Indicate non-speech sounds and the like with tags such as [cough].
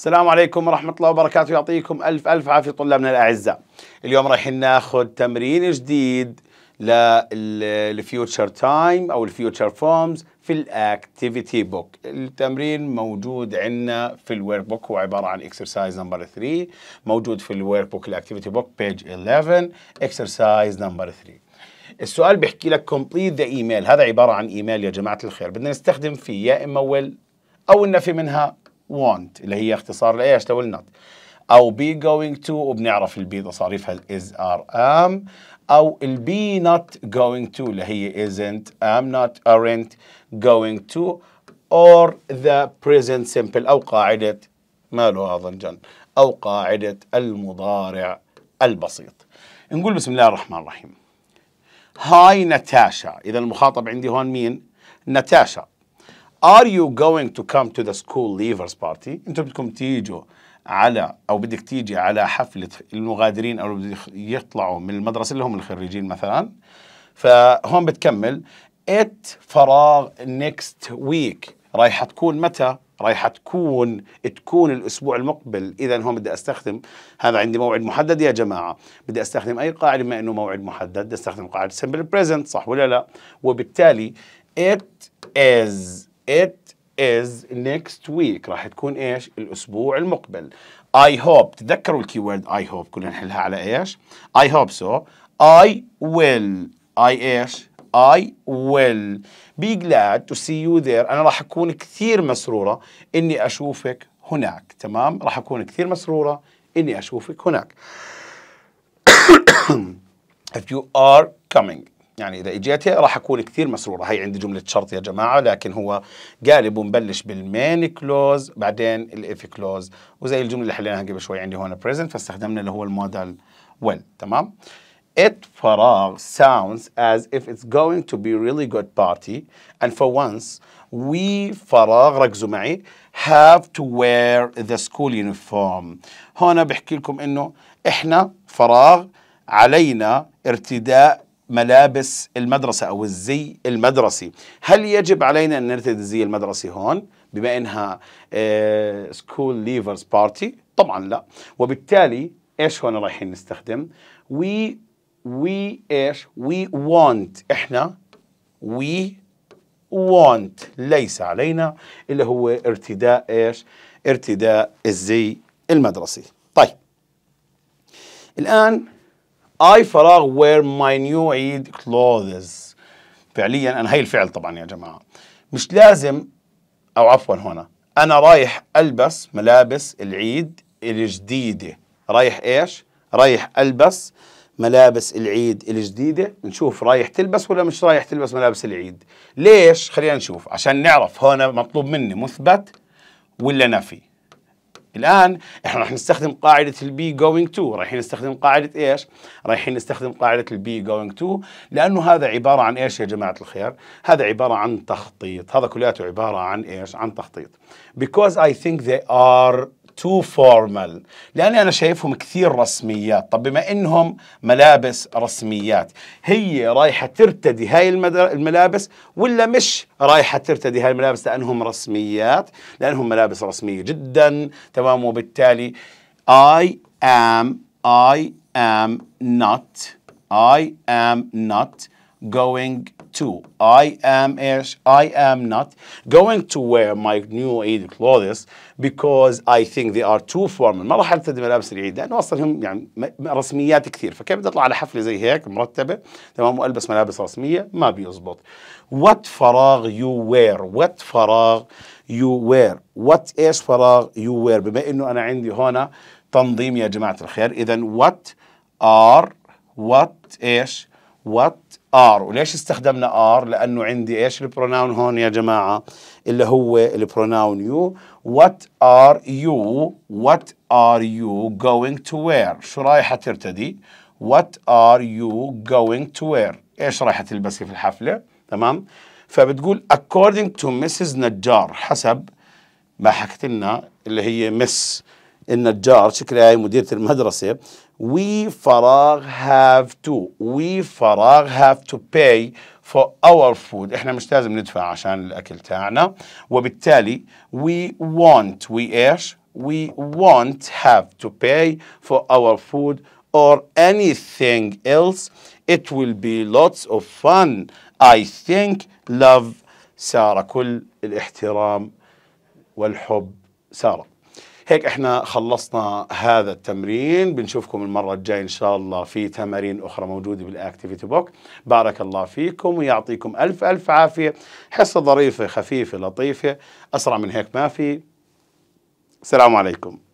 السلام عليكم ورحمة الله وبركاته يعطيكم ألف ألف عافية طلابنا الأعزاء اليوم رايحين ناخذ تمرين جديد للفيوتشر تايم أو الفيوتشر فورمز في الاكتيفيتي بوك التمرين موجود عندنا في الورك بوك هو عبارة عن اكسرسايز نمبر 3 موجود في الورك بوك الاكتيفيتي بوك بيج 11 اكسرسايز نمبر 3 السؤال بيحكي لك كومبليت ذا ايميل هذا عبارة عن ايميل يا جماعة الخير بدنا نستخدم فيه يا اما ويل أو النفي منها want اللي هي اختصار لايش؟ لو not او be going to وبنعرف البي تصاريفها is are am او البي not going to اللي هي isn't am not aren't going to or the present simple او قاعده ما له اظن جن او قاعده المضارع البسيط نقول بسم الله الرحمن الرحيم هاي ناتاشا اذا المخاطب عندي هون مين ناتاشا Are you going to come to the school leavers party? انتم بدكم تيجوا على او بدك تيجي على حفله المغادرين او بدك يطلعوا من المدرسه اللي هم الخريجين مثلا فهون بتكمل ات فراغ next week رايحه تكون متى؟ رايحه تكون تكون الاسبوع المقبل اذا هون بدي استخدم هذا عندي موعد محدد يا جماعه بدي استخدم اي قاعده بما انه موعد محدد بدي استخدم قاعده simple present صح ولا لا وبالتالي it is it is next week راح تكون ايش الاسبوع المقبل I hope تذكروا الكي وورد I hope كنا نحلها على ايش I hope so I will I ايش I will be glad to see you there أنا راح أكون كثير مسرورة إني أشوفك هناك تمام راح أكون كثير مسرورة إني أشوفك هناك [coughs] if you are coming يعني إذا إجيتي راح أكون كثير مسرورة هي عندي جملة شرط يا جماعة لكن هو قالب ونبلش بالمين كلوز بعدين الإف كلوز وزي الجملة اللي حليناها قبل شوي عندي هون بريزنت فاستخدمنا اللي هو الموديل ويل تمام It فراغ sounds as if it's going to be really good party and for once we فراغ ركزوا معي have to wear the school uniform هون بحكي لكم انه احنا فراغ علينا ارتداء ملابس المدرسة أو الزي المدرسي هل يجب علينا أن نرتدي الزي المدرسي هون بما أنها سكول ليفرز بارتي طبعا لا وبالتالي إيش هون رايحين نستخدم وي وي إيش وي want إحنا وي want ليس علينا اللي هو ارتداء إيش ارتداء الزي المدرسي طيب الآن I فراغ wear my new عيد clothes فعليا أنا هي الفعل طبعا يا جماعة مش لازم أو عفوا هنا أنا رايح ألبس ملابس العيد الجديدة رايح إيش؟ رايح ألبس ملابس العيد الجديدة نشوف رايح تلبس ولا مش رايح تلبس ملابس العيد ليش؟ خلينا نشوف عشان نعرف هون مطلوب مني مثبت ولا نفي الآن احنا راح نستخدم قاعدة البي جوينج تو رايحين نستخدم قاعدة ايش؟ رايحين نستخدم قاعدة البي جوينج تو لأنه هذا عبارة عن ايش يا جماعة الخير؟ هذا عبارة عن تخطيط هذا كلياته عبارة عن ايش؟ عن تخطيط because I think they are تو فورمال لاني انا شايفهم كثير رسميات طب بما انهم ملابس رسميات هي رايحه ترتدي هاي الملابس ولا مش رايحه ترتدي هاي الملابس لانهم رسميات لانهم ملابس رسميه جدا تمام وبالتالي I am I am not I am not going to I am ish, I am not going to wear my new Eid clothes because I think they are too formal ما راح ارتدي ملابس العيد لانه اصلا هم يعني رسميات كثير فكيف بدي اطلع على حفله زي هيك مرتبه تمام والبس ملابس رسميه ما بيزبط what فراغ you wear what فراغ you wear what ايش فراغ you wear بما انه انا عندي هنا تنظيم يا جماعه الخير اذا what are what ايش وات ار وليش استخدمنا ار لانه عندي ايش البروناون هون يا جماعه اللي هو البروناون يو وات ار يو وات ار يو going to wear شو رايحه ترتدي وات ار يو going to wear ايش رايحه تلبسي في الحفله تمام فبتقول according to Mrs. نجار حسب ما حكت لنا اللي هي مس النجار شكلها هي مديرة المدرسة we فراغ have to we فراغ have to pay for our food احنا مش لازم ندفع عشان الاكل تاعنا وبالتالي we want we ايش we won't have to pay for our food or anything else it will be lots of fun I think love سار كل الاحترام والحب ساره هيك احنا خلصنا هذا التمرين بنشوفكم المرة الجاية ان شاء الله في تمارين اخرى موجودة بالاكتيفيتي بوك بارك الله فيكم ويعطيكم الف الف عافية حصة ظريفة خفيفة لطيفة اسرع من هيك ما في السلام عليكم